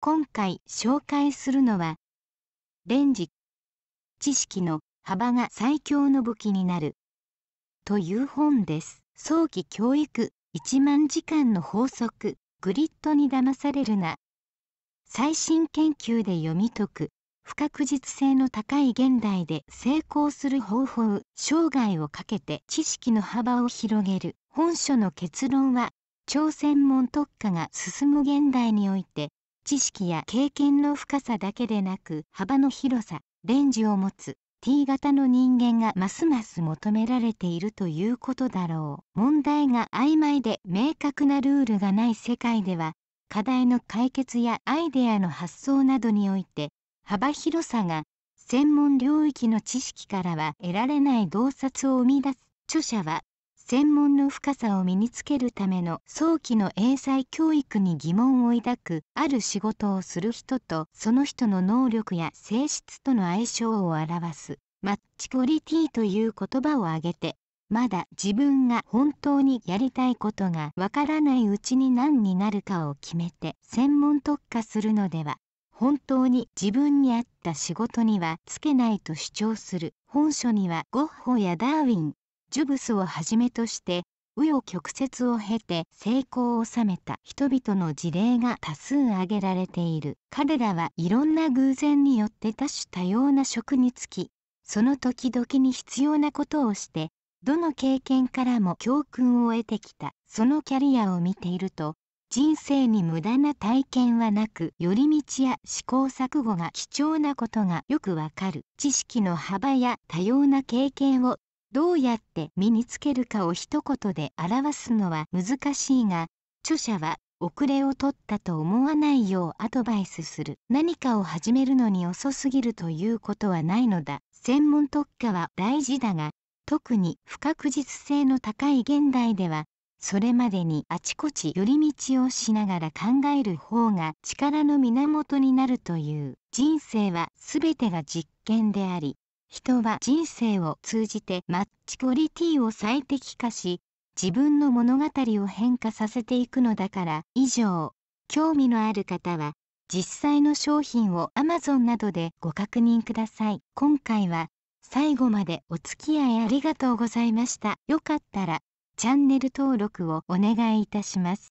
今回紹介するのはレンジ知識の幅が最強の武器になるという本です早期教育1万時間の法則グリッドに騙されるな最新研究で読み解く不確実性の高い現代で成功する方法生涯をかけて知識の幅を広げる本書の結論は超専門特化が進む現代において知識や経験の深さだけでなく幅の広さレンジを持つ T 型の人間がますます求められているということだろう問題が曖昧で明確なルールがない世界では課題の解決やアイデアの発想などにおいて幅広さが専門領域の知識からは得られない洞察を生み出す著者は専門の深さを身につけるための早期の英才教育に疑問を抱くある仕事をする人とその人の能力や性質との相性を表すマッチコリティという言葉を挙げてまだ自分が本当にやりたいことがわからないうちに何になるかを決めて専門特化するのでは本当に自分に合った仕事にはつけないと主張する本書にはゴッホやダーウィンジュブスをはじめとして紆余曲折を経て成功を収めた人々の事例が多数挙げられている彼らはいろんな偶然によって多種多様な職に就きその時々に必要なことをしてどの経験からも教訓を得てきたそのキャリアを見ていると人生に無駄な体験はなく寄り道や試行錯誤が貴重なことがよくわかる知識の幅や多様な経験をどうやって身につけるかを一言で表すのは難しいが著者は遅れを取ったと思わないようアドバイスする何かを始めるのに遅すぎるということはないのだ専門特化は大事だが特に不確実性の高い現代ではそれまでにあちこち寄り道をしながら考える方が力の源になるという人生は全てが実験であり人は人生を通じてマッチクオリティを最適化し、自分の物語を変化させていくのだから、以上、興味のある方は、実際の商品を Amazon などでご確認ください。今回は最後までお付き合いありがとうございました。よかったらチャンネル登録をお願いいたします。